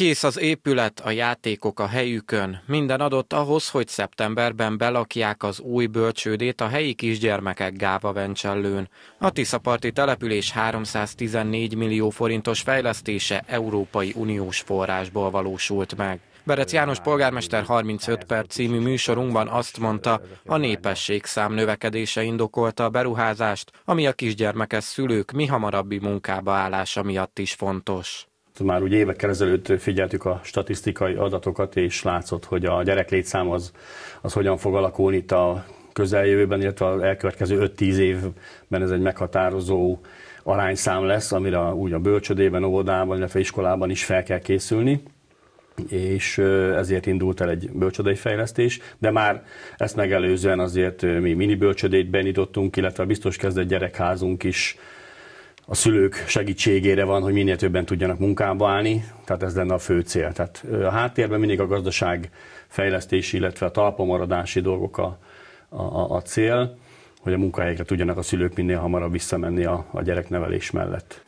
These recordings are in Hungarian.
Kész az épület, a játékok a helyükön, minden adott ahhoz, hogy szeptemberben belakják az új bölcsődét a helyi kisgyermekek Gáva Vencsellőn. A Tiszaparti település 314 millió forintos fejlesztése Európai Uniós forrásból valósult meg. Berec János polgármester 35 perc című műsorunkban azt mondta, a népesség szám növekedése indokolta a beruházást, ami a kisgyermekes szülők mi hamarabbi munkába állása miatt is fontos már úgy évekkel ezelőtt figyeltük a statisztikai adatokat, és látszott, hogy a gyereklétszám az, az hogyan fog alakulni itt a közeljövőben, illetve az elkövetkező 5-10 évben ez egy meghatározó arányszám lesz, amire úgy a bölcsödében, óvodában, illetve iskolában is fel kell készülni és ezért indult el egy bölcsödei fejlesztés, de már ezt megelőzően azért mi mini bölcsödét benyitottunk, illetve biztos kezdett gyerekházunk is a szülők segítségére van, hogy minél többen tudjanak munkába állni, tehát ez lenne a fő cél. Tehát a háttérben mindig a gazdaság fejlesztési, illetve a talpomaradási dolgok a, a, a cél, hogy a munkahelyekre tudjanak a szülők minél hamarabb visszamenni a, a gyereknevelés mellett.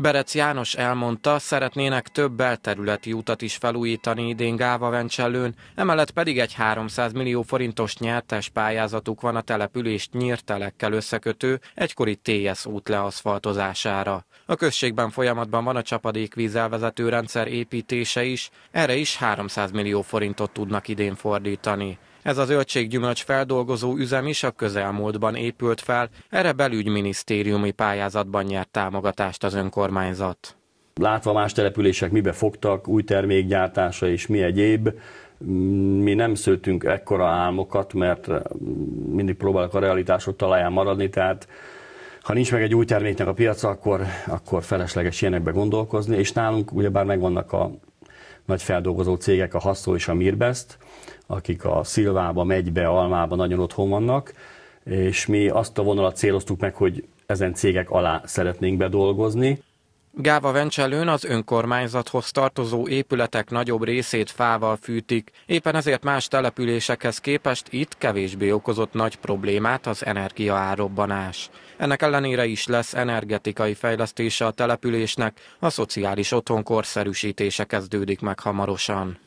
Berec János elmondta, szeretnének több belterületi utat is felújítani idén Gáva Vencsellőn, emellett pedig egy 300 millió forintos nyertes pályázatuk van a települést nyírtelekkel összekötő egykori TS út leaszfaltozására. A községben folyamatban van a csapadékvízelvezető rendszer építése is, erre is 300 millió forintot tudnak idén fordítani. Ez az zöldséggyümölcs feldolgozó üzem is a közelmúltban épült fel, erre belügyminisztériumi pályázatban nyert támogatást az önkormányzat. Látva más települések mibe fogtak, új termékgyártása és mi egyéb, mm, mi nem szőtünk ekkora álmokat, mert mm, mindig próbálok a realitások talaján maradni, tehát ha nincs meg egy új terméknek a piaca, akkor, akkor felesleges ilyenekbe gondolkozni, és nálunk ugyebár megvannak a nagy feldolgozó cégek, a Hasszó és a Mirbest, akik a Szilvába, Megybe, Almába nagyon otthon vannak, és mi azt a vonalat céloztuk meg, hogy ezen cégek alá szeretnénk bedolgozni. Gáva Vencselőn az önkormányzathoz tartozó épületek nagyobb részét fával fűtik, éppen ezért más településekhez képest itt kevésbé okozott nagy problémát az energiaárobbanás. Ennek ellenére is lesz energetikai fejlesztése a településnek, a szociális otthon korszerűsítése kezdődik meg hamarosan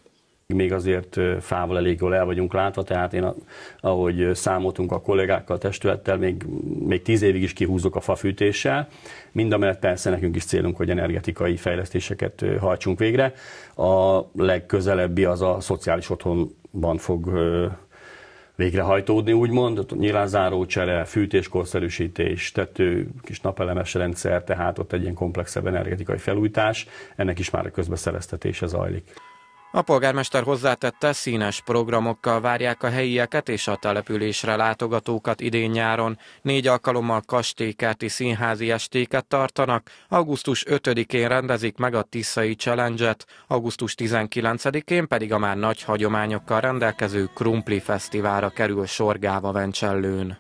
még azért fával elég jól el vagyunk látva, tehát én, ahogy számoltunk a kollégákkal, a testülettel, még, még tíz évig is kihúzok a fafűtéssel. Mind persze nekünk is célunk, hogy energetikai fejlesztéseket hajtsunk végre. A legközelebbi az a szociális otthonban fog végrehajtódni, úgymond. Nyilván zárócsere, fűtéskorszerűsítés, tető, kis napelemes rendszer, tehát ott egy ilyen komplexebb energetikai felújítás, ennek is már a közbeszereztetése zajlik. A polgármester hozzátette, színes programokkal várják a helyieket és a településre látogatókat idén-nyáron. Négy alkalommal kastélykerti színházi estéket tartanak, augusztus 5-én rendezik meg a Tiszai Challenge-et, augusztus 19-én pedig a már nagy hagyományokkal rendelkező Krumpli Fesztiválra kerül sorgáva Vencsellőn.